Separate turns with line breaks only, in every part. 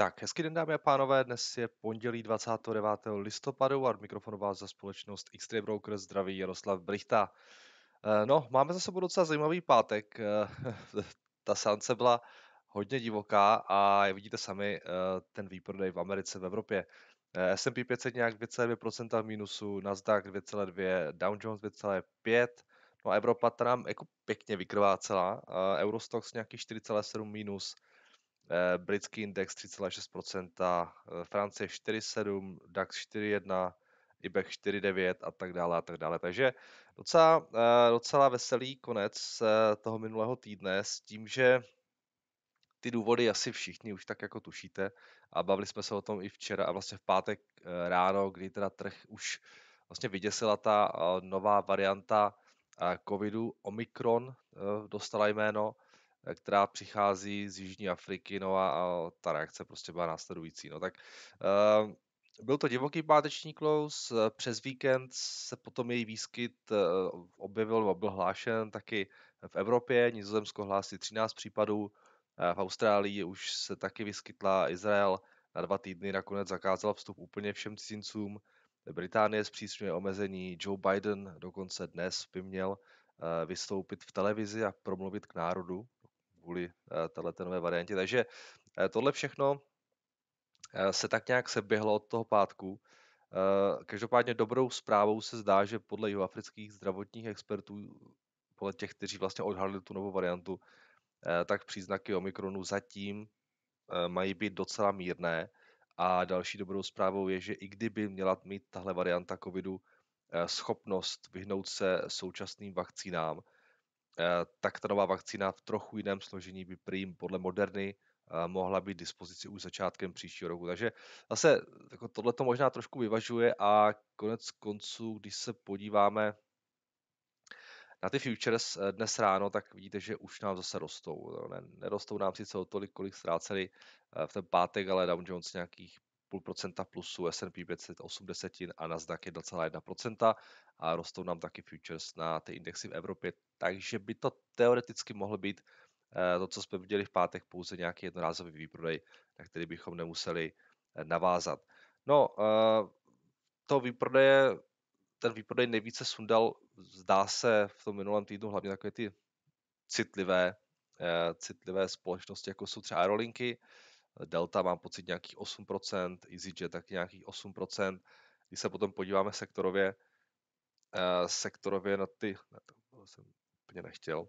Tak, hezký den dámy a pánové, dnes je pondělí 29. listopadu a od mikrofonu vás za společnost x Broker zdraví Jaroslav Brichta. Eh, no, máme za sebou docela zajímavý pátek, eh, ta sance byla hodně divoká a jak vidíte sami, eh, ten výprodej v Americe, v Evropě. S&P 500 nějak 2,2% v mínusu, Nasdaq 2,2, Dow Jones 2,5, no a Evropa tam jako pěkně celá, Eurostox nějaký 4,7 minus, Eh, britský index 3,6%, eh, Francie 4,7%, DAX 4,1%, IBEX 4,9 a tak dále a tak dále. Takže docela, eh, docela veselý konec toho minulého týdne s tím, že ty důvody asi všichni už tak jako tušíte a bavili jsme se o tom i včera a vlastně v pátek ráno, kdy teda trh už vlastně vyděsila ta nová varianta covidu, Omikron dostala jméno Eh, která přichází z Jižní Afriky, no a, a ta reakce prostě byla následující. No tak uh, byl to divoký páteční klous, eh, přes víkend se potom její výskyt objevil a byl hlášen taky v Evropě, Nizozemsko hlásí 13 případů, v Austrálii už se taky vyskytla, Izrael na dva týdny nakonec zakázal vstup úplně všem cizincům, Británie zpřísňuje omezení, Joe Biden dokonce dnes by měl vystoupit v televizi a promluvit k národu kvůli eh, této nové variantě. Takže eh, tohle všechno eh, se tak nějak seběhlo od toho pátku. Každopádně dobrou zprávou se zdá, že podle jihoafrických zdravotních expertů, podle těch, kteří vlastně odhalili tu novou variantu, tak příznaky Omikronu zatím mají být docela mírné. A další dobrou zprávou je, že i kdyby měla mít tahle varianta covidu schopnost vyhnout se současným vakcínám, Eh, tak ta nová vakcína v trochu jiném složení by prý podle Moderny eh, mohla být dispozici už začátkem příštího roku. Takže zase jako tohle to možná trošku vyvažuje a konec konců, když se podíváme na ty futures eh, dnes ráno, tak vidíte, že už nám zase rostou. No, nerostou nám sice o tolik, kolik ztráceli v ten pátek, ale Dow Jones nějakých 0,5% plusu, S&P 500 desetin a Nasdaq 1,1% a rostou nám taky futures na ty indexy v Evropě, takže by to teoreticky mohlo být eh, to, co jsme viděli v pátek, pouze nějaký jednorázový výprodej, na který bychom nemuseli eh, navázat. No, eh, to výprodeje, ten výprodej nejvíce sundal, zdá se v tom minulém týdnu hlavně takové ty citlivé, citlivé společnosti, jako jsou třeba aerolinky, Delta mám pocit nějakých 8%, EasyJet tak nějakých 8%. Když se potom podíváme sektorově, eh, sektorově na ty, ne, to jsem úplně nechtěl,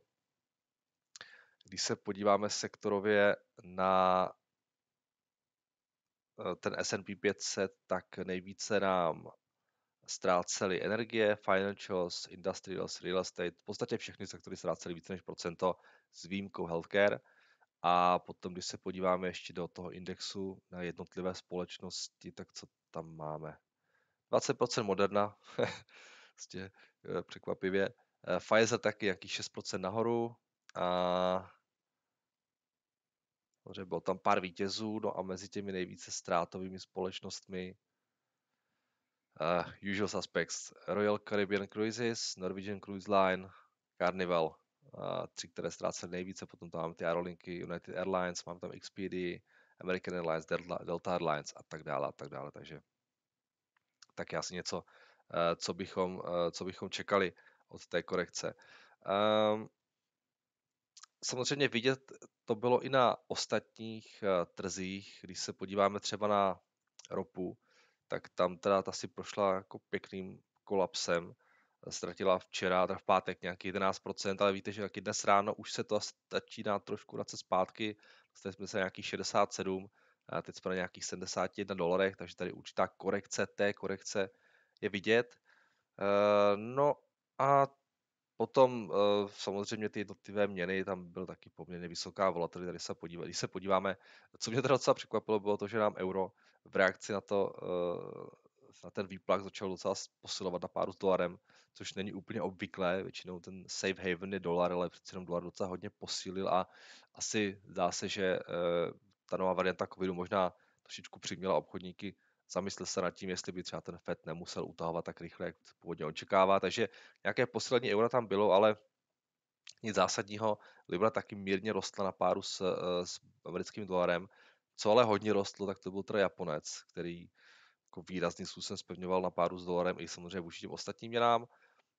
když se podíváme sektorově na eh, ten S&P 500, tak nejvíce nám ztrácely energie, financials, industrials, real estate, v podstatě všechny sektory ztrácely více než procento s výjimkou healthcare – a potom, když se podíváme ještě do toho indexu na jednotlivé společnosti, tak co tam máme? 20% Moderna, vlastně, překvapivě. Eh, Pfizer taky jaký 6% nahoru. A Samozřejmě bylo tam pár vítězů, no a mezi těmi nejvíce ztrátovými společnostmi uh, Usual Suspects, Royal Caribbean Cruises, Norwegian Cruise Line, Carnival tři, které ztrácely nejvíce, potom tam máme ty aerolinky, United Airlines, máme tam XPD, American Airlines, Delta, Airlines a tak dále a tak dále, takže tak asi něco, eh, co bychom, eh, co bychom čekali od té korekce. Ehm, samozřejmě vidět to bylo i na ostatních eh, trzích, když se podíváme třeba na ropu, tak tam teda ta si prošla jako pěkným kolapsem, ztratila včera, teda v pátek nějaký 11%, ale víte, že taky dnes ráno už se to začíná trošku vracet zpátky, dostali jsme se nějakých 67, a teď jsme na nějakých 71 dolarech, takže tady určitá korekce té korekce je vidět. Eh, no a potom eh, samozřejmě ty jednotlivé měny, tam byl taky poměrně vysoká volatilita, tady se, podíváme, když se podíváme. Co mě teda docela překvapilo, bylo to, že nám euro v reakci na to eh, na ten výplak začal docela posilovat na páru s dolarem, což není úplně obvyklé. Většinou ten safe haven je dolar, ale přece jenom dolar docela hodně posílil a asi zdá se, že eh, ta nová varianta covidu možná trošičku přiměla obchodníky zamyslet se nad tím, jestli by třeba ten FED nemusel utahovat tak rychle, jak původně očekává. Takže nějaké poslední euro tam bylo, ale nic zásadního. Libra taky mírně rostla na páru s, eh, s americkým dolarem. Co ale hodně rostlo, tak to byl teda Japonec, který jako výrazným způsobem spevňoval na páru s dolarem i samozřejmě vůči těm ostatním měnám.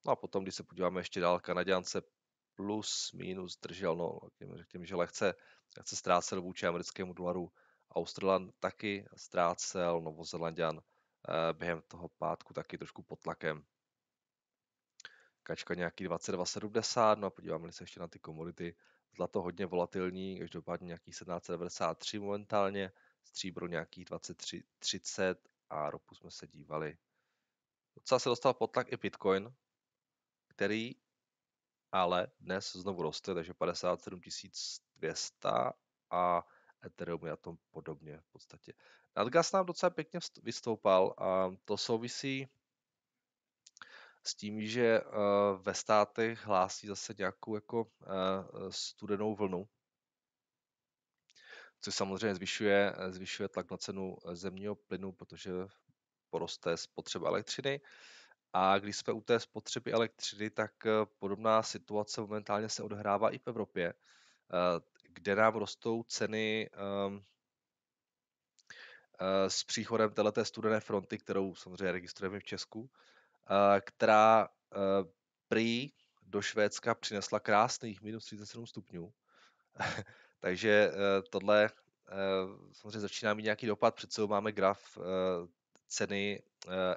No a potom, když se podíváme ještě dál, Kanaděn se plus, minus držel, no, řekněme, že lehce, lehce ztrácel vůči americkému dolaru. Australan taky ztrácel, Novozelandian eh, během toho pátku taky trošku pod tlakem. Kačka nějaký 22,70, no a podíváme se ještě na ty komodity. Zlato hodně volatilní, každopádně nějaký 17,93 momentálně, stříbro nějakých 23,30 a ropu jsme se dívali. Docela se dostal pod tlak i Bitcoin, který ale dnes znovu roste, takže 57 200 a Ethereum je na tom podobně v podstatě. Nadgas nám docela pěkně vystoupal a to souvisí s tím, že eh, ve státech hlásí zase nějakou jako eh, studenou vlnu, což samozřejmě zvyšuje, eh, zvyšuje tlak na cenu eh, zemního plynu, protože poroste spotřeba elektřiny. A když jsme u té spotřeby elektřiny, tak eh, podobná situace momentálně se odhrává i v Evropě, kde nám rostou ceny ehm, s příchodem této studené fronty, kterou samozřejmě registrujeme v Česku, která prý do Švédska přinesla krásných minus 37 stupňů. Takže eh, tohle eh, samozřejmě začíná mít nějaký dopad. Před sebou máme graf eh, ceny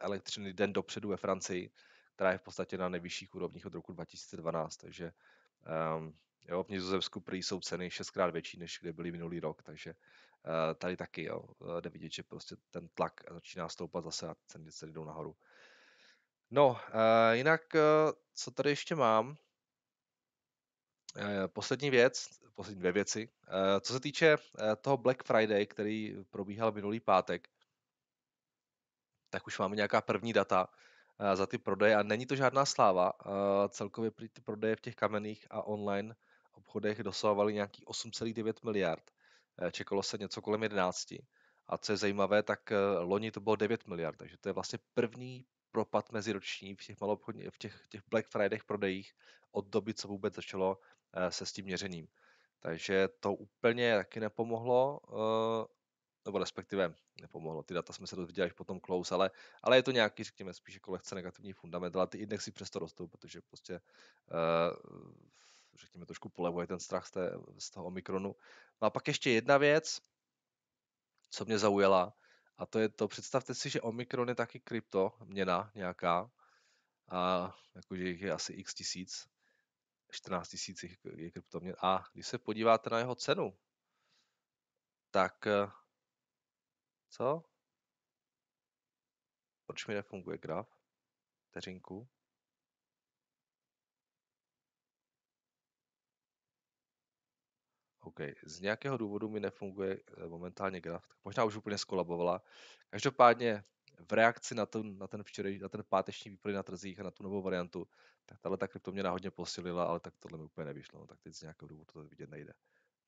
elektřiny den dopředu ve Francii, která je v podstatě na nejvyšších úrovních od roku 2012. Takže ehm, jo, v Nizozemsku prý jsou ceny šestkrát větší, než kde byly minulý rok, takže tady taky jo, jde vidět, že prostě ten tlak začíná stoupat zase a ceny, ceny jdou nahoru. No, jinak, co tady ještě mám? Eh, poslední věc, poslední dvě věci. Eh, co se týče eh, toho Black Friday, který probíhal minulý pátek, tak už máme nějaká první data za ty prodeje a není to žádná sláva. Celkově ty prodeje v těch kamenných a online obchodech dosahovaly nějaký 8,9 miliard. Čekalo se něco kolem 11. A co je zajímavé, tak loni to bylo 9 miliard, takže to je vlastně první propad meziroční v těch, v těch, těch Black Friday prodejích od doby, co vůbec začalo Eh, se s tím měřením. Takže to úplně taky nepomohlo, eh, nebo respektive nepomohlo, ty data jsme se dozvěděli až potom close, ale, ale je to nějaký, řekněme, spíš jako lehce negativní fundament, ale ty indexy přesto rostou, protože prostě eh, řekněme, trošku polevuje ten strach z, té, z toho Omikronu. No a pak ještě jedna věc, co mě zaujala, a to je to, představte si, že Omikron je taky krypto, měna nějaká, a jakože jich je asi x tisíc, 14 tisících je kryptoměn. A když se podíváte na jeho cenu, tak eh, co? Proč mi nefunguje graf? Teřinku. OK, z nějakého důvodu mi nefunguje eh, momentálně graf, tak možná už úplně skolabovala. Každopádně v reakci na ten, na ten, včerej, na ten páteční výprodej na trzích a na tu novou variantu, tak tahle ta kryptoměna hodně posilila, ale tak tohle mi úplně nevyšlo. No, tak teď z nějakého důvodu to vidět nejde.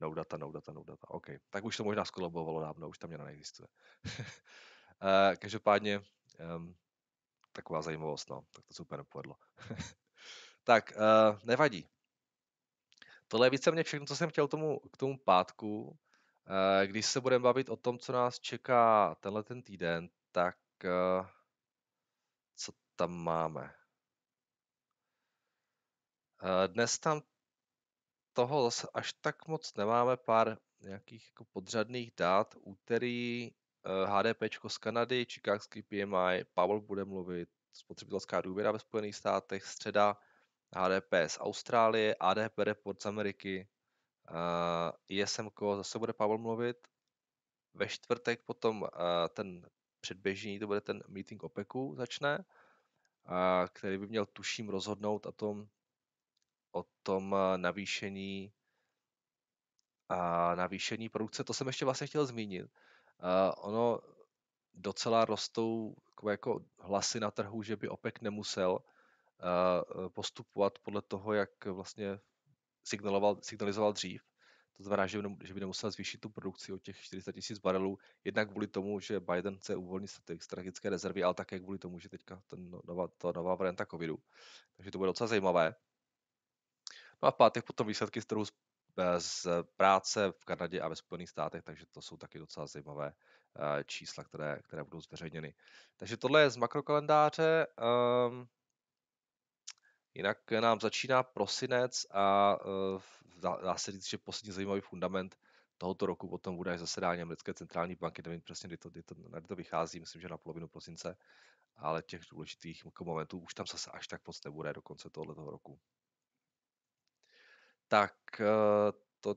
No data, no data, no data. OK. Tak už to možná skolabovalo dávno, už tam měna neexistuje. Eh, každopádně um, taková zajímavost, no. Tak to super nepovedlo. tak, uh, nevadí. Tohle je víceméně všechno, co jsem chtěl tomu, k tomu pátku. Eh, když se budeme bavit o tom, co nás čeká tenhle ten týden, tak Eh, co tam máme? Eh, dnes tam toho až tak moc nemáme, pár nějakých jako podřadných dát. Úterý HDP eh, z Kanady, Chicagský PMI, Pavel bude mluvit, spotřebitelská důvěra ve Spojených státech, středa HDP z Austrálie, ADP report z Ameriky, ISMK zase bude Pavel mluvit. Ve čtvrtek potom ten předběžný, to bude ten meeting OPECu začne, a který by měl tuším rozhodnout o tom, o tom navýšení a navýšení produkce. To jsem ještě vlastně chtěl zmínit. A ono docela rostou jako hlasy na trhu, že by OPEC nemusel postupovat podle toho, jak vlastně signaloval, signalizoval dřív. To znamená, že by, že by nemusela zvýšit tu produkci o těch 400 tisíc barelů, jednak kvůli tomu, že Biden chce uvolnit strategické rezervy, ale také kvůli tomu, že teďka ten no, nová, ta nová varianta covidu. Takže to bude docela zajímavé. No a v pátek potom výsledky z trhu z, eh, z práce v Kanadě a ve Spojených státech, takže to jsou taky docela zajímavé eh, čísla, které, které budou zveřejněny. Takže tohle je z makrokalendáře. Um, Jinak eh, nám začíná prosinec a eh, dá, se říct, že poslední zajímavý fundament tohoto roku potom bude až zasedání americké centrální banky, nevím přesně, kdy to, kdy to, kdy to vychází, myslím, že na polovinu prosince, ale těch důležitých jako momentů už tam zase až tak moc nebude do konce tohoto roku. Tak eh, to,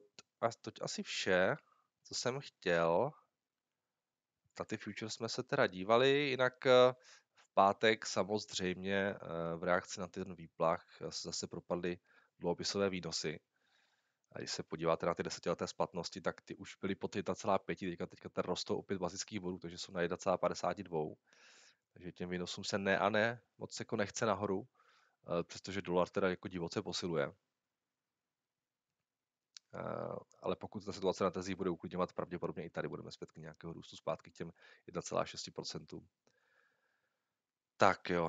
to asi vše, co jsem chtěl. Na ty futures jsme se teda dívali, jinak pátek samozřejmě eh, v reakci na ten výplach eh, se zase propadly dluhopisové výnosy. A když se podíváte na ty desetileté splatnosti, tak ty už byly pod 1,5, teďka, teďka ten rostou opět bazických bodů, takže jsou na 1,52. Takže těm výnosům se ne a ne moc jako nechce nahoru, eh, přestože dolar teda jako divoce posiluje. Ale pokud ta situace na tezích bude uklidňovat, pravděpodobně i tady budeme zpět k nějakého růstu zpátky k těm tak jo,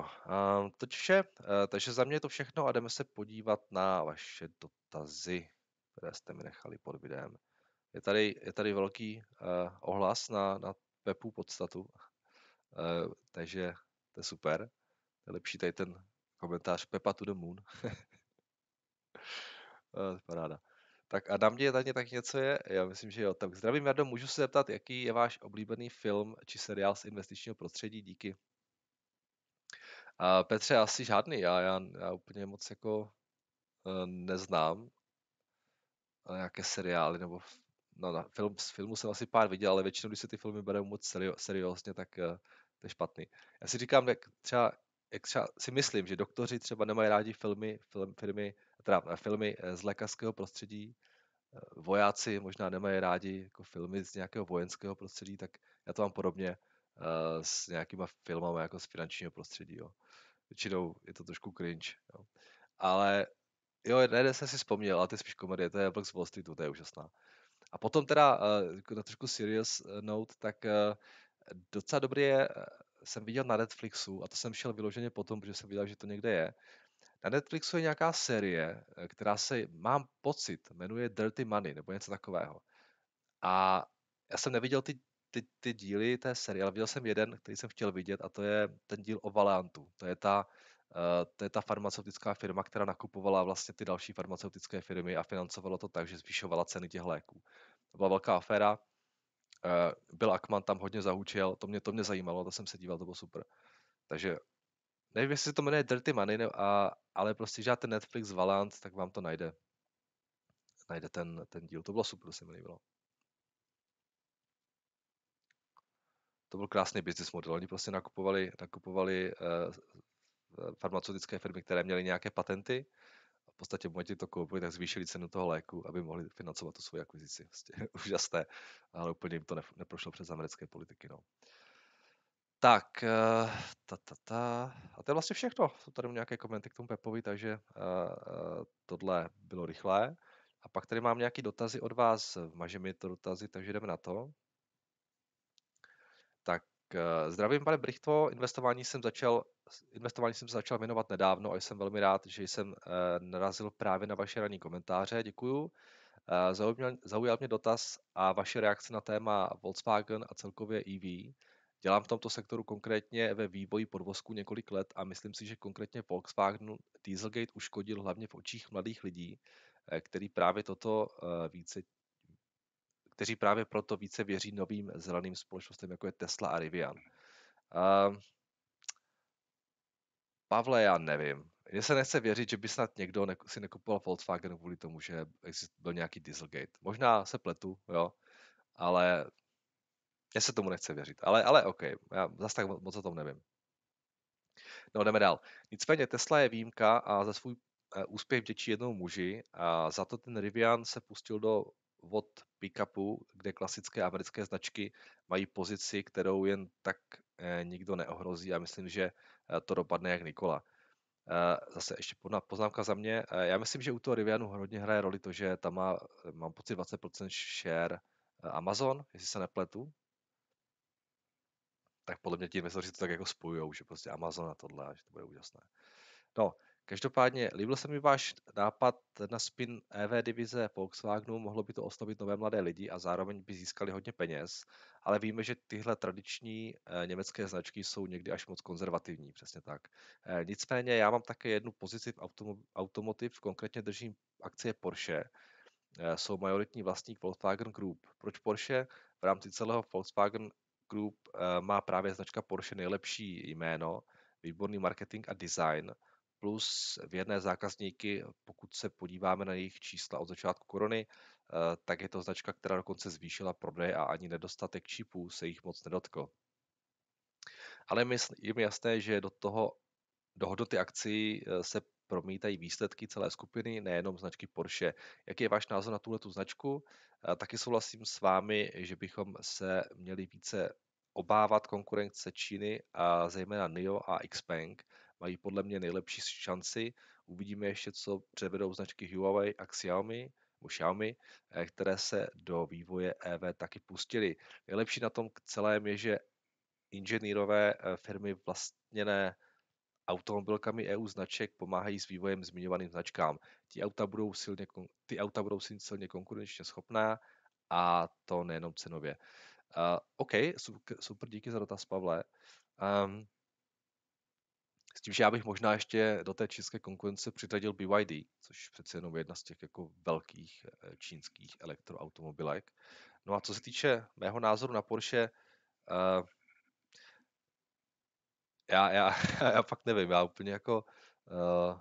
um, to je vše. Uh, takže za mě je to všechno a jdeme se podívat na vaše dotazy, které jste mi nechali pod videem. Je tady, je tady velký uh, ohlas na, na Pepu podstatu, uh, takže to je super. To je lepší tady ten komentář Pepa to the moon. uh, Paráda. Tak a na mě tady tak něco je? Já myslím, že jo. Tak zdravím, Jardo, můžu se zeptat, jaký je váš oblíbený film či seriál z investičního prostředí? Díky. A Petře, asi žádný, já, já, já úplně moc jako eh, neznám eh, nějaké seriály nebo no, na film, z filmu jsem asi pár viděl, ale většinou, když se ty filmy berou moc serio, seriózně, tak eh, to je špatný. Já si říkám, jak třeba, jak třeba si myslím, že doktoři třeba nemají rádi filmy, film, firmy, teda filmy z lékařského prostředí, vojáci možná nemají rádi jako filmy z nějakého vojenského prostředí, tak já to mám podobně s nějakýma filmama jako z finančního prostředí. Jo. Většinou je to trošku cringe. Jo. Ale jo, jeden jsem si vzpomněl, ale to je spíš komedie, to je Black Wall Street, to je úžasná. A potom teda eh, jako na trošku serious eh, note, tak eh, docela dobrý je, jsem viděl na Netflixu, a to jsem šel vyloženě potom, protože jsem viděl, že to někde je, na Netflixu je nějaká série, která se, mám pocit, jmenuje Dirty Money nebo něco takového. A já jsem neviděl ty ty, ty díly té série, ale viděl jsem jeden, který jsem chtěl vidět a to je ten díl o Valiantu. To je ta, eh, to je ta farmaceutická firma, která nakupovala vlastně ty další farmaceutické firmy a financovalo to tak, že zvyšovala ceny těch léků. To byla velká aféra. Eh, Byl Akman tam hodně zahučil, to mě, to mě zajímalo, to jsem se díval, to bylo super. Takže nevím, jestli se to jmenuje Dirty Money, ne, a, ale prostě žádný Netflix Valant, tak vám to najde. Najde ten, ten díl, to bylo super, se mi líbilo. to byl krásný business model. Oni prostě nakupovali, nakupovali uh, farmaceutické firmy, které měly nějaké patenty a v podstatě v momentě to koupili, tak zvýšili cenu toho léku, aby mohli financovat tu svoji akvizici. Vlastně, úžasné, ale úplně jim to ne, neprošlo přes americké politiky. No. Tak, eh, ta, ta, ta. a to je vlastně všechno. Jsou tady nějaké komenty k tomu Pepovi, takže uh, tohle bylo rychlé. A pak tady mám nějaké dotazy od vás, mažeme to dotazy, takže jdeme na to. Tak eh, zdravím, pane Brichtvo, investování jsem začal investování jsem se začal věnovat nedávno a jsem velmi rád, že jsem eh, narazil právě na vaše ranní komentáře, děkuju. Eh, zaujal, zaujal mě dotaz a vaše reakce na téma Volkswagen a celkově EV. Dělám v tomto sektoru konkrétně ve vývoji podvozku několik let a myslím si, že konkrétně Volkswagen Dieselgate uškodil hlavně v očích mladých lidí, který právě toto více kteří právě proto více věří novým zeleným společnostem, jako je Tesla a Rivian. Uh, Pavle, já nevím. Mně se nechce věřit, že by snad někdo ne- si nekupoval Volkswagen kvůli tomu, že byl nějaký Dieselgate. Možná se pletu, jo, ale mně se tomu nechce věřit. Ale, ale OK, já zase tak moc o tom nevím. No, jdeme dál. Nicméně Tesla je výjimka a za svůj eh, úspěch vděčí jednou muži a za to ten Rivian se pustil do od pick-upu, kde klasické americké značky mají pozici, kterou jen tak eh, nikdo neohrozí a myslím, že eh, to dopadne jak Nikola. Eh, zase ještě poznámka za mě. Já myslím, že u toho Rivianu hodně hraje roli to, že tam má, mám pocit, 20% share Amazon, jestli se nepletu. Tak podle mě ti investoři to tak jako spojujou, že prostě Amazon a tohle, že to bude úžasné. No, Každopádně líbil se mi váš nápad na spin EV divize Volkswagenu, mohlo by to oslovit nové mladé lidi a zároveň by získali hodně peněz, ale víme, že tyhle tradiční eh, německé značky jsou někdy až moc konzervativní, přesně tak. Eh, nicméně já mám také jednu pozici v automotiv, konkrétně držím akcie Porsche, eh, jsou majoritní vlastník Volkswagen Group. Proč Porsche? V rámci celého Volkswagen Group má právě značka Porsche nejlepší jméno, výborný marketing a design – plus věrné zákazníky, pokud se podíváme na jejich čísla od začátku korony, eh, tak je to značka, která dokonce zvýšila prodej a ani nedostatek čipů se jich moc nedotkl. Ale je mi jasné, že do toho do hodnoty akcí eh, se promítají výsledky celé skupiny, nejenom značky Porsche. Jaký je váš názor na tuhle značku? Eh, taky souhlasím s vámi, že bychom se měli více obávat konkurence Číny, a zejména NIO a Xpeng, mají podle mě nejlepší šanci. Uvidíme ještě, co převedou značky Huawei a Xiaomi, Xiaomi, eh, které se do vývoje EV taky pustili. Nejlepší na tom celém je, že inženýrové eh, firmy vlastněné automobilkami EU značek pomáhají s vývojem zmiňovaným značkám. Ty auta budou silně, ty auta budou silně konkurenčně schopná a to nejenom cenově. Uh, OK, super, super díky za dotaz, Pavle. Um, s tím, že já bych možná ještě do té čínské konkurence přitadil BYD, což přece jenom jedna z těch jako velkých eh, čínských elektroautomobilek. No a co se týče mého názoru na Porsche, uh, já, já, já fakt nevím, já úplně jako uh,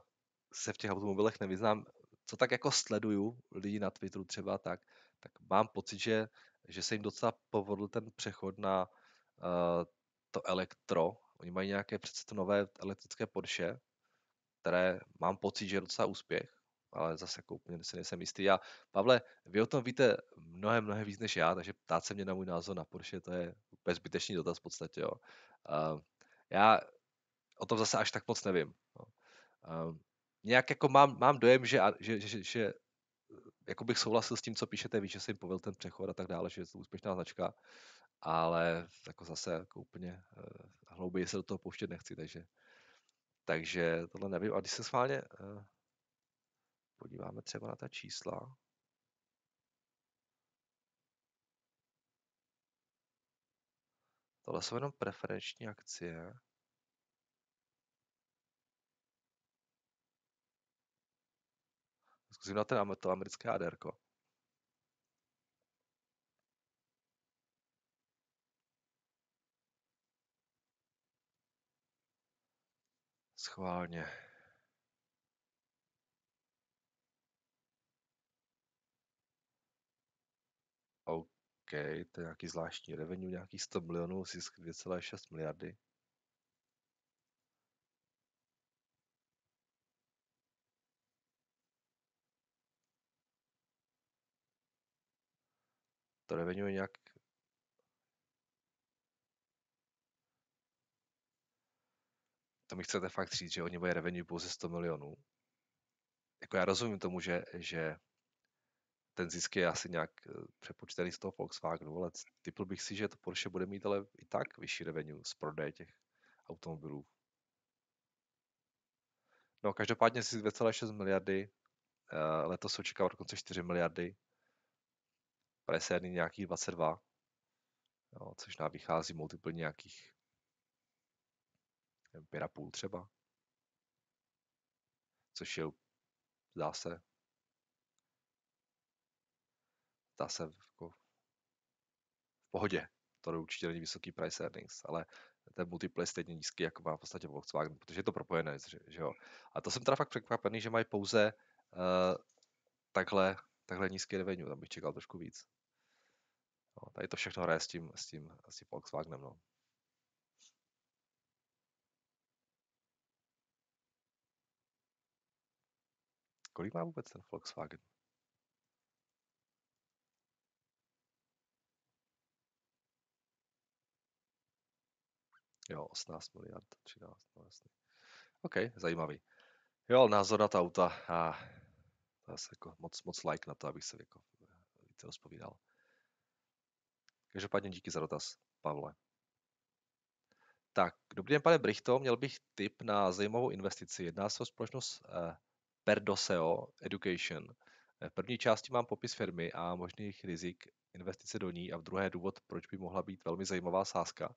se v těch automobilech nevyznám. Co tak jako sleduju lidi na Twitteru třeba tak, tak mám pocit, že, že se jim docela povodl ten přechod na uh, to elektro Oni mají nějaké přece to nové elektrické Porsche, které mám pocit, že je docela úspěch, ale zase jako úplně si nejsem jistý. Já, Pavle, vy o tom víte mnohem, mnohem víc než já, takže ptát se mě na můj názor na Porsche, to je úplně zbytečný dotaz v podstatě. Jo. Uh, já o tom zase až tak moc nevím. No. Uh, nějak jako mám, mám dojem, že, že, že, že jako bych souhlasil s tím, co píšete, víš, že si jim ten přechod a tak dále, že je to úspěšná značka, ale jako zase jako úplně uh, hlouběji se do toho pouštět nechci, takže, takže tohle nevím. A když se schválně uh, podíváme třeba na ta čísla, tohle jsou jenom preferenční akcie. Zkusím na ten, to americké jaderko. Schválně. OK, to je nějaký zvláštní revenue, nějaký 100 milionů, zisk 2,6 miliardy. to je nějak to mi chcete fakt říct, že oni mají revenue pouze 100 milionů. Jako já rozumím tomu, že, že ten zisk je asi nějak eh, přepočtený z toho Volkswagenu, ale typl bych si, že to Porsche bude mít ale i tak vyšší revenue z prodeje těch automobilů. No každopádně si 2,6 miliardy, eh, letos očekává dokonce 4 miliardy, preserny nějakých 22, jo, což nám vychází multiple nějakých 5,5 třeba, což je, zdá se, zdá se jako v pohodě. To je určitě není vysoký price earnings, ale ten multiple je stejně nízký, jako má v podstatě Volkswagen, protože je to propojené, že, že jo. A to jsem teda fakt překvapený, že mají pouze uh, takhle, takhle nízký revenue, tam bych čekal trošku víc. No, tady to všechno hraje s tím, s tím, s tím Volkswagenem. No. Kolik má vůbec ten Volkswagen? Jo, 18 miliard, 13, no jasný. OK, zajímavý. Jo, názor na ta auta a to je jako moc, moc like na to, abych se jako více rozpovídal. Každopádně díky za dotaz, Pavle. Tak, dobrý den, pane Brichto, měl bych tip na zajímavou investici. Jedná se o společnost eh, Perdoseo Education. Eh, v první části mám popis firmy a možných rizik investice do ní a v druhé důvod, proč by mohla být velmi zajímavá sázka.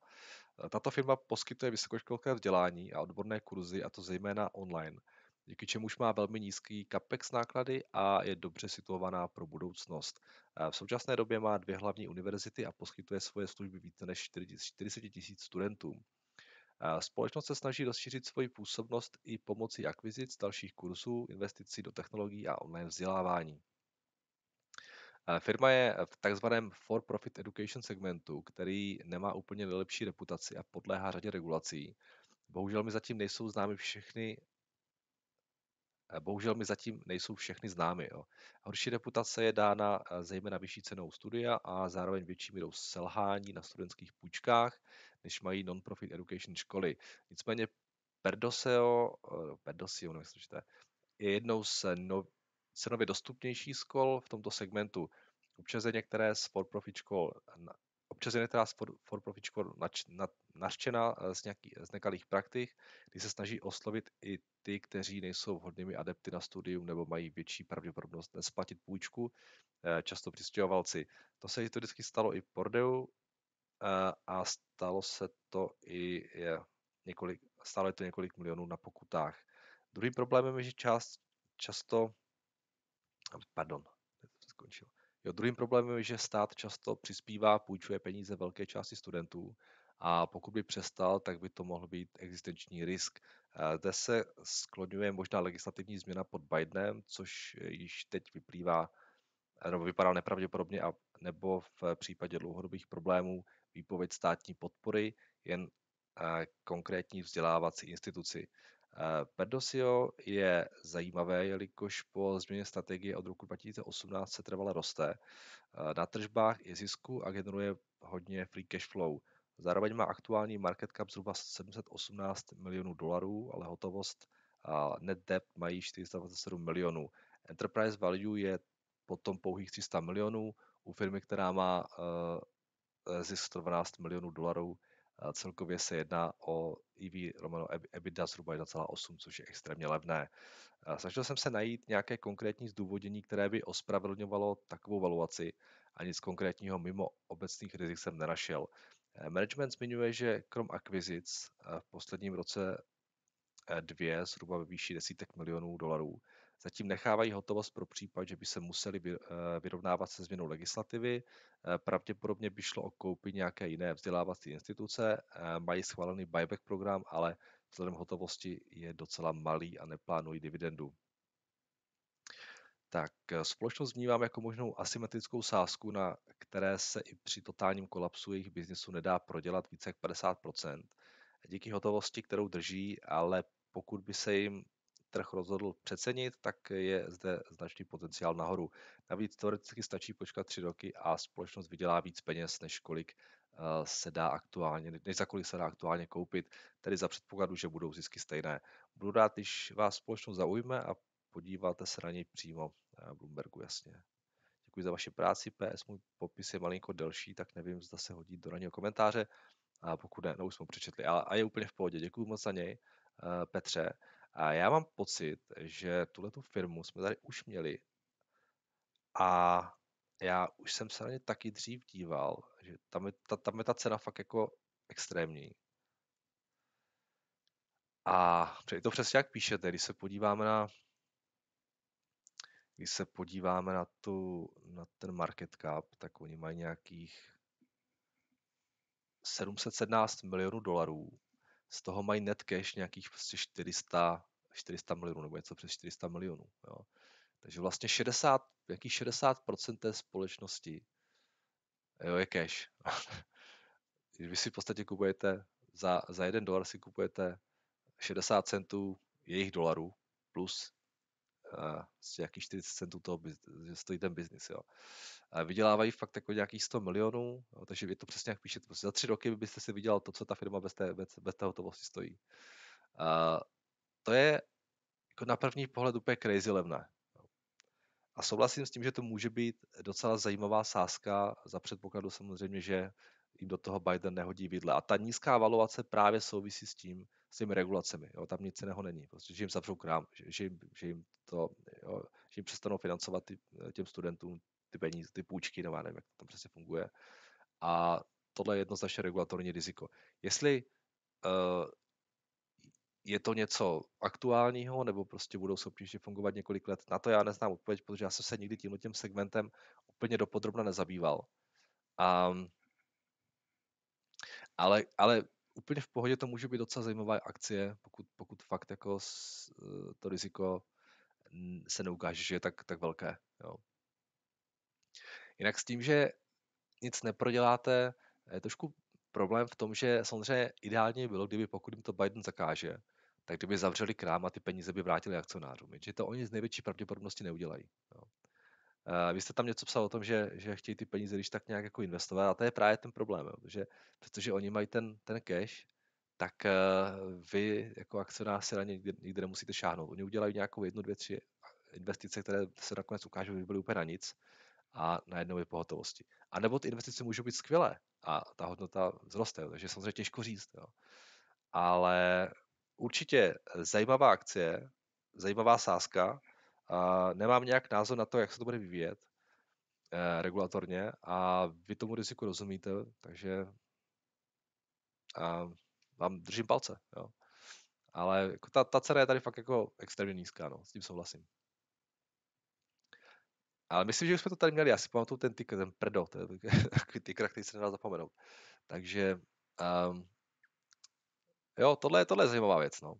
Eh, tato firma poskytuje vysokoškolské vzdělání a odborné kurzy, a to zejména online díky čemuž má velmi nízký capex náklady a je dobře situovaná pro budoucnost. Eh, v současné době má dvě hlavní univerzity a poskytuje svoje služby více než 40 tisíc studentům. Eh, společnost se snaží rozšířit svoji působnost i pomocí akvizic dalších kurzů, investicí do technologií a online vzdělávání. Eh, firma je v takzvaném for-profit education segmentu, který nemá úplně nejlepší reputaci a podléhá řadě regulací. Bohužel mi zatím nejsou známy všechny Eh, bohužel mi zatím nejsou všechny známy. Jo. Horší reputace je dána eh, zejména vyšší cenou studia a zároveň větší mírou selhání na studentských půjčkách, než mají non-profit education školy. Nicméně Perdoseo, eh, Perdoseo nevím, jak to je jednou z no, cenově dostupnějších škol v tomto segmentu. Občas je některé z for-profit škol Občas je některá for profitčko nač, na, naštěna eh, z, nějaký, z nekalých praktik, kdy se snaží oslovit i ty, kteří nejsou vhodnými adepty na studium nebo mají větší pravděpodobnost nesplatit půjčku, eh, často přistěhovalci. To se vždycky stalo i v Pordeu eh, a stalo se to i je, několik, je to několik milionů na pokutách. Druhým problémem je, že část často, pardon, to skončilo. Jo, druhým problémem je, že stát často přispívá, půjčuje peníze velké části studentů a pokud by přestal, tak by to mohl být existenční risk. Eh, zde se skloňuje možná legislativní změna pod Bidenem, což již teď vyplývá eh, nebo vypadá nepravděpodobně, a nebo v případě dlouhodobých problémů výpověď státní podpory jen eh, konkrétní vzdělávací instituci. Eh, Perdosio je zajímavé, jelikož po změně strategie od roku 2018 se trvale roste eh, na tržbách i zisku a generuje hodně free cash flow. Zároveň má aktuální market cap zhruba 718 milionů dolarů, ale hotovost a eh, net debt mají 427 milionů. Enterprise value je potom pouhých 300 milionů u firmy, která má zisk 112 milionů dolarů Celkově se jedná o EV Romano e EBITDA zhruba 1,8, což je extrémně levné. Snažil jsem se najít nějaké konkrétní zdůvodnění, které by ospravedlňovalo takovou valuaci a nic konkrétního mimo obecných rizik jsem nenašel. Eh, management zmiňuje, že krom akvizic eh, v posledním roce eh, dvě zhruba ve výši desítek milionů dolarů Zatím nechávají hotovost pro případ, že by se museli eh, vyrovnávat se změnou legislativy. Eh, pravděpodobně by šlo o koupy nějaké jiné vzdělávací instituce. Eh, mají schválený buyback program, ale vzhledem hotovosti je docela malý a neplánují dividendu. Tak společnost vnímám jako možnou asymetrickou sázku, na které se i při totálním kolapsu jejich biznesu nedá prodělat více jak 50 Díky hotovosti, kterou drží, ale pokud by se jim trh rozhodl přecenit, tak je zde značný potenciál nahoru. Navíc teoreticky stačí počkat tři roky a společnost vydělá víc peněz, než kolik eh, se dá aktuálně, než za kolik se dá aktuálně koupit, tedy za předpokladu, že budou zisky stejné. Budu rád, když vás společnost zaujme a podíváte se na něj přímo eh, Bloombergu, jasně. Děkuji za vaši práci, PS, můj popis je malinko delší, tak nevím, zda se hodí do raného komentáře, a pokud ne, no už jsme přečetli, ale a je úplně v pohodě, děkuji moc za něj, eh, Petře. A já mám pocit, že tuhle firmu jsme tady už měli a já už jsem se na ně taky dřív díval, že tam je ta, tam je ta cena fakt jako extrémní. A je to přesně jak píšete, když se podíváme na když se podíváme na, tu, na ten market cap, tak oni mají nějakých 717 milionů dolarů z toho mají net cash nějakých prostě 400, 400 milionů nebo něco přes 400 milionů. Jo. Takže vlastně 60, jaký 60% té společnosti jo, je cash. Vy si v podstatě kupujete, za, za jeden dolar si kupujete 60 centů jejich dolarů plus z nějakých 40 centů toho že stojí ten biznis. Jo. A vydělávají fakt jako nějakých 100 milionů, jo, takže je to přesně jak píšete. Prostě za tři roky byste si vydělal to, co ta firma bez té, bez, bez té hotovosti stojí. A to je jako na první pohled úplně crazy levné. A souhlasím s tím, že to může být docela zajímavá sázka za předpokladu samozřejmě, že jim do toho Biden nehodí vidle. A ta nízká valuace právě souvisí s tím, s těmi regulacemi. Jo, tam nic jiného není. Prostě, že jim zavřou krám, že, že, jim, že jim to, jo, že jim přestanou financovat ty, eh, těm studentům ty peníze, ty půjčky, nebo nevím, jak to tam přesně funguje. A tohle je jednoznačně regulatorní riziko. Jestli uh, je to něco aktuálního, nebo prostě budou obtížně fungovat několik let, na to já neznám odpověď, protože já jsem se nikdy tímhle tím segmentem úplně dopodrobna nezabýval. Um, ale, ale úplně v pohodě to může být docela zajímavá akcie, pokud, pokud fakt jako s, eh, to riziko se neukáže, že je tak, tak velké. Jo. Jinak s tím, že nic neproděláte, je trošku problém v tom, že samozřejmě ideálně bylo, kdyby pokud jim to Biden zakáže, tak kdyby zavřeli krám a ty peníze by vrátili akcionářům. Že to oni z největší pravděpodobnosti neudělají. Jo. Eh, vy jste tam něco psal o tom, že, že chtějí ty peníze když tak nějak jako investovat a to je právě ten problém, protože, protože oni mají ten, ten cash, tak eh, vy jako akcionář se na ně nikdy, nikdy nemusíte šáhnout. Oni udělají nějakou jednu, dvě, tři investice, které se nakonec ukážou, že byly úplně na nic a najednou je pohotovosti. A nebo ty investice můžou být skvělé a ta hodnota vzroste, jo, takže samozřejmě těžko říct. Jo. Ale určitě zajímavá akcie, zajímavá sázka, a nemám nějak názor na to, jak se to bude vyvíjet eh, regulatorně a vy tomu riziku rozumíte, takže a vám držím palce. Jo. Ale jako ta, ta cena je tady fakt jako extrémně nízká, no, s tím souhlasím. Ale myslím, že už jsme to tady měli, já si pamatuju ten ticker, ten prdo, to je takový ticker, který se nedá zapomenout. Takže um, jo, tohle, tohle je zajímavá věc, no.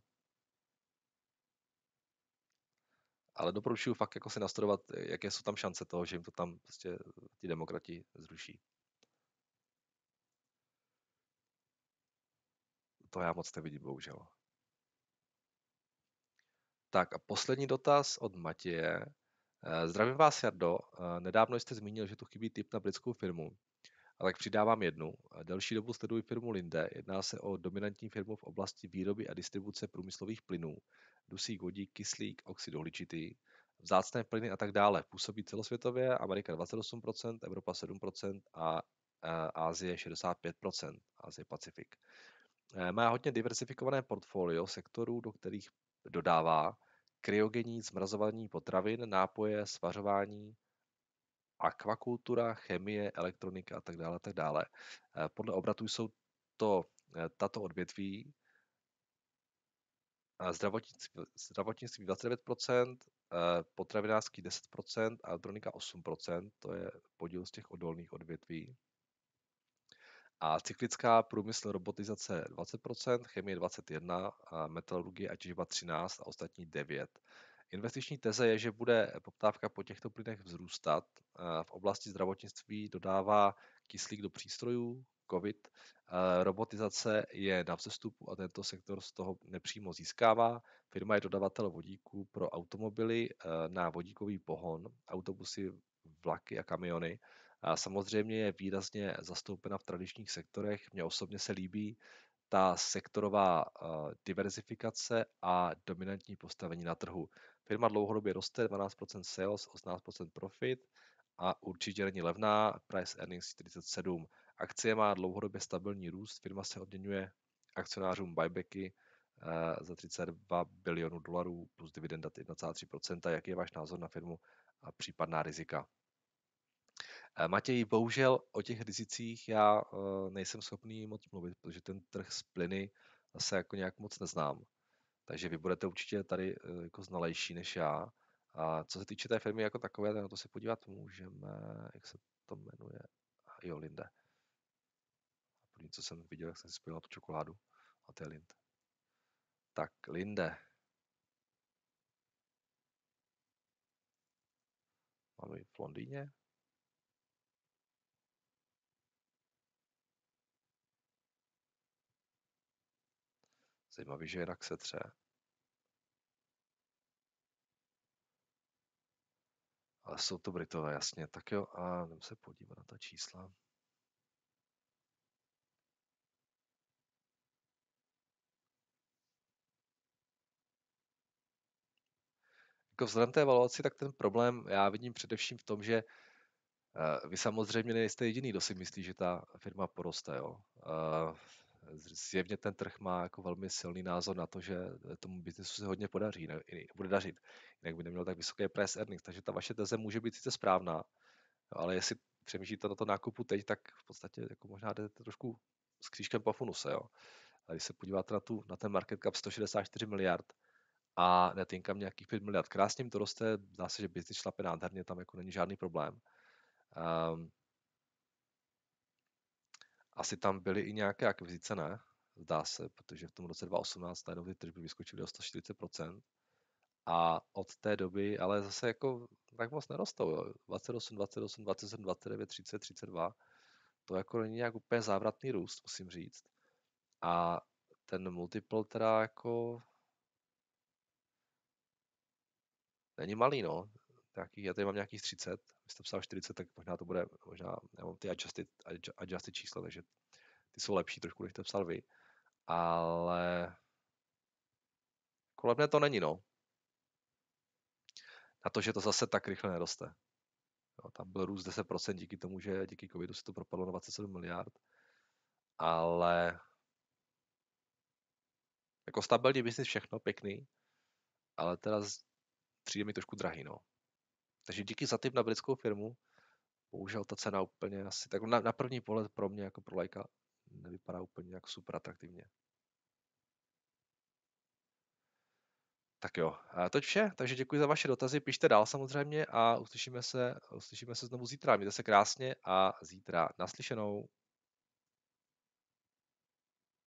ale doporučuju fakt jako si nastudovat, jaké jsou tam šance toho, že jim to tam prostě ti demokrati zruší. To já moc nevidím, bohužel. Tak a poslední dotaz od Matěje. Eh, zdravím vás, Jardo. Eh, nedávno jste zmínil, že tu chybí typ na britskou firmu. A tak přidávám jednu. Eh, delší dobu sleduji firmu Linde. Jedná se o dominantní firmu v oblasti výroby a distribuce průmyslových plynů dusík, vodík, kyslík, oxid uhličitý, vzácné plyny a tak dále. Působí celosvětově Amerika 28%, Evropa 7% a Asie 65%, Asie Pacifik. Eh, má hodně diversifikované portfolio sektorů, do kterých dodává kryogení, zmrazování potravin, nápoje, svařování, akvakultura, chemie, elektronika a tak dále, tak dále. Eh, podle obratů jsou to eh, tato odvětví Eh, zdravotnictví, zdravotnictví 29%, eh, potravinářský 10% a elektronika 8%, to je podíl z těch odolných odvětví. A cyklická průmysl robotizace 20%, chemie 21%, a metalurgie a těžba 13% a ostatní 9%. Investiční teze je, že bude poptávka po těchto plynech vzrůstat. Eh, v oblasti zdravotnictví dodává kyslík do přístrojů, COVID. Eh, robotizace je na vzestupu a tento sektor z toho nepřímo získává. Firma je dodavatel vodíků pro automobily eh, na vodíkový pohon, autobusy, vlaky a kamiony. A samozřejmě je výrazně zastoupena v tradičních sektorech. Mně osobně se líbí ta sektorová eh, diverzifikace a dominantní postavení na trhu. Firma dlouhodobě roste 12% sales, 18% profit a určitě není levná, price earnings 47. Akcie má dlouhodobě stabilní růst, firma se odměňuje akcionářům buybacky eh, za 32 bilionů dolarů plus dividenda 1,3%. Jaký je váš názor na firmu a případná rizika? Eh, Matěj, bohužel o těch rizicích já eh, nejsem schopný moc mluvit, protože ten trh z plyny se jako nějak moc neznám. Takže vy budete určitě tady jako znalejší než já. A co se týče té firmy jako takové, na to se podívat můžeme, jak se to jmenuje, jo, Linde. První, co jsem viděl, jak jsem si spojil na tu čokoládu a to je Lind. Tak, Linde. Máme v Londýně. Zajímavý, že jinak se tře. Ale jsou to Britové, jasně. Tak jo, a jdem se podívat na ta čísla. jako vzhledem té evaluaci, tak ten problém já vidím především v tom, že eh, vy samozřejmě nejste jediný, kdo si myslí, že ta firma poroste. Jo. Eh, zjevně ten trh má jako velmi silný názor na to, že tomu biznesu se hodně podaří, ne, bude dařit. Jinak by neměl tak vysoké price earnings. Takže ta vaše teze může být sice správná, jo, ale jestli přemýšlíte na to nákupu teď, tak v podstatě jako možná jdete trošku s křížkem po funuse. Jo. A když se podíváte na, tu, na ten market cap 164 miliard, a net income nějakých 5 miliard. Krásně jim to roste, dá se, že business šlape nádherně, tam jako není žádný problém. Um, asi tam byly i nějaké akvizice, ne? Zdá se, protože v tom roce 2018 najednou ty tržby vyskočily o 140% a od té doby, ale zase jako tak moc nerostou, jo. 28, 28, 27, 29, 30, 32, to jako není nějak úplně závratný růst, musím říct. A ten multiple teda jako Není malý, no. Nějaký, já tady mám nějakých 30, vy jste psal 40, tak možná to bude, možná, já mám ty adjusted, adjusted čísla, takže ty jsou lepší trošku, než jste psal vy. Ale kolem to není, no. Na to, že to zase tak rychle neroste. Jo, tam byl růst 10% díky tomu, že díky covidu se to propadlo na 27 miliard. Ale jako stabilní business všechno, pěkný, ale teda přijde mi trošku drahý, no. Takže díky za tip na britskou firmu. Bohužel ta cena úplně asi, tak na, na první pohled pro mě jako pro lajka nevypadá úplně jako super atraktivně. Tak jo, a to je vše, takže děkuji za vaše dotazy, pište dál samozřejmě a uslyšíme se, uslyšíme se znovu zítra. Mějte se krásně a zítra naslyšenou.